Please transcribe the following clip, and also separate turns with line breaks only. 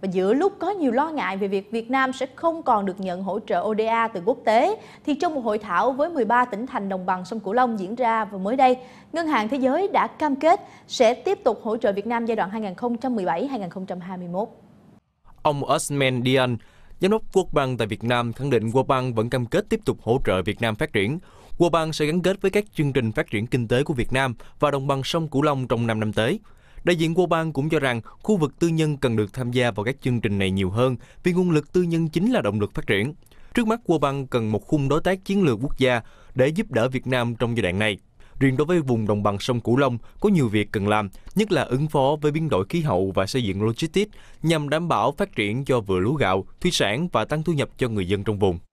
Và giữa lúc có nhiều lo ngại về việc Việt Nam sẽ không còn được nhận hỗ trợ ODA từ quốc tế, thì trong một hội thảo với 13 tỉnh thành đồng bằng sông Cửu Long diễn ra vào mới đây, Ngân hàng Thế giới đã cam kết sẽ tiếp tục hỗ trợ Việt Nam giai đoạn 2017-2021.
Ông Osman Dian, Giám đốc quốc Bank tại Việt Nam khẳng định World Bank vẫn cam kết tiếp tục hỗ trợ Việt Nam phát triển. World Bank sẽ gắn kết với các chương trình phát triển kinh tế của Việt Nam và đồng bằng sông Cửu Long trong 5 năm tới. Đại diện của bang cũng cho rằng khu vực tư nhân cần được tham gia vào các chương trình này nhiều hơn vì nguồn lực tư nhân chính là động lực phát triển. Trước mắt của bang cần một khung đối tác chiến lược quốc gia để giúp đỡ Việt Nam trong giai đoạn này. Riêng đối với vùng đồng bằng sông Cửu Long có nhiều việc cần làm, nhất là ứng phó với biến đổi khí hậu và xây dựng logistics nhằm đảm bảo phát triển cho vừa lúa gạo, thủy sản và tăng thu nhập cho người dân trong vùng.